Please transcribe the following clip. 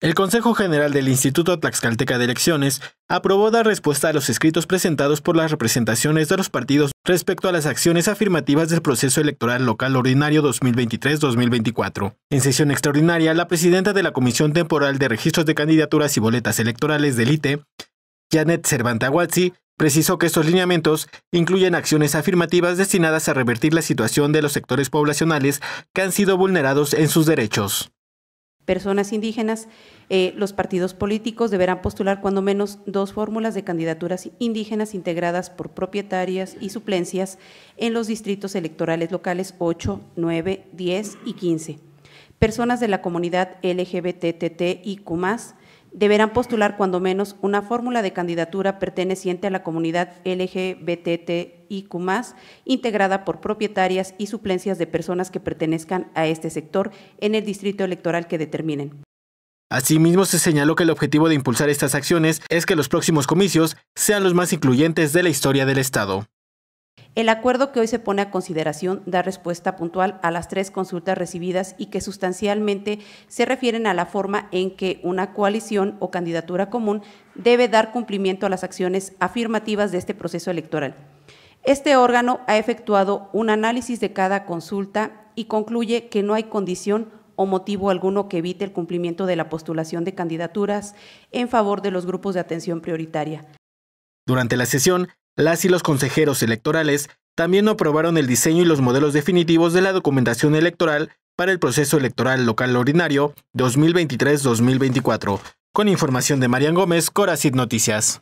El Consejo General del Instituto Tlaxcalteca de Elecciones aprobó dar respuesta a los escritos presentados por las representaciones de los partidos respecto a las acciones afirmativas del proceso electoral local ordinario 2023-2024. En sesión extraordinaria, la presidenta de la Comisión Temporal de Registros de Candidaturas y Boletas Electorales del ITE, Janet Cervantaguazzi, precisó que estos lineamientos incluyen acciones afirmativas destinadas a revertir la situación de los sectores poblacionales que han sido vulnerados en sus derechos personas indígenas, eh, los partidos políticos deberán postular cuando menos dos fórmulas de candidaturas indígenas integradas por propietarias y suplencias en los distritos electorales locales 8, 9, 10 y 15. Personas de la comunidad LGBTTIQ+, deberán postular cuando menos una fórmula de candidatura perteneciente a la comunidad LGBTIQ+, integrada por propietarias y suplencias de personas que pertenezcan a este sector en el distrito electoral que determinen. Asimismo, se señaló que el objetivo de impulsar estas acciones es que los próximos comicios sean los más incluyentes de la historia del Estado. El acuerdo que hoy se pone a consideración da respuesta puntual a las tres consultas recibidas y que sustancialmente se refieren a la forma en que una coalición o candidatura común debe dar cumplimiento a las acciones afirmativas de este proceso electoral. Este órgano ha efectuado un análisis de cada consulta y concluye que no hay condición o motivo alguno que evite el cumplimiento de la postulación de candidaturas en favor de los grupos de atención prioritaria. Durante la sesión las y los consejeros electorales también aprobaron el diseño y los modelos definitivos de la documentación electoral para el proceso electoral local ordinario 2023-2024. Con información de Marian Gómez, Coracid Noticias.